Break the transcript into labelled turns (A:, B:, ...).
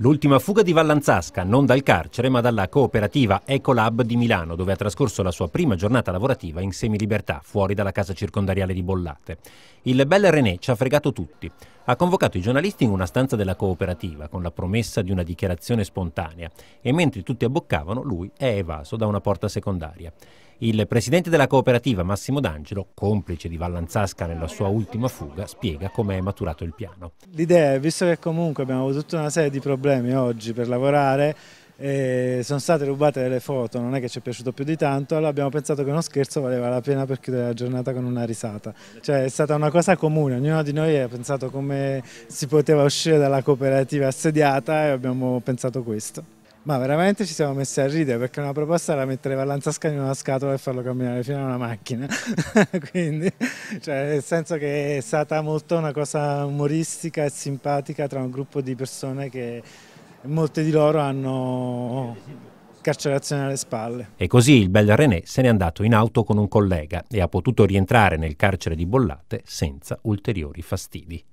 A: L'ultima fuga di Vallanzasca, non dal carcere ma dalla cooperativa Ecolab di Milano, dove ha trascorso la sua prima giornata lavorativa in semilibertà, fuori dalla casa circondariale di Bollate. Il bel René ci ha fregato tutti. Ha convocato i giornalisti in una stanza della cooperativa con la promessa di una dichiarazione spontanea e mentre tutti abboccavano lui è evaso da una porta secondaria. Il presidente della cooperativa Massimo D'Angelo, complice di Vallanzasca nella sua ultima fuga, spiega come è maturato il piano.
B: L'idea è, visto che comunque abbiamo avuto tutta una serie di problemi problemi oggi per lavorare sono state rubate delle foto, non è che ci è piaciuto più di tanto, allora abbiamo pensato che uno scherzo valeva la pena per chiudere la giornata con una risata. Cioè è stata una cosa comune, ognuno di noi ha pensato come si poteva uscire dalla cooperativa assediata e abbiamo pensato questo. Ma veramente ci siamo messi a ridere perché una proposta era mettere Vallanzasca in una scatola e farlo camminare fino a una macchina. Quindi, cioè, nel senso che è stata molto una cosa umoristica e simpatica tra un gruppo di persone che molte di loro hanno carcerazione alle spalle.
A: E così il bel René se n'è andato in auto con un collega e ha potuto rientrare nel carcere di Bollate senza ulteriori fastidi.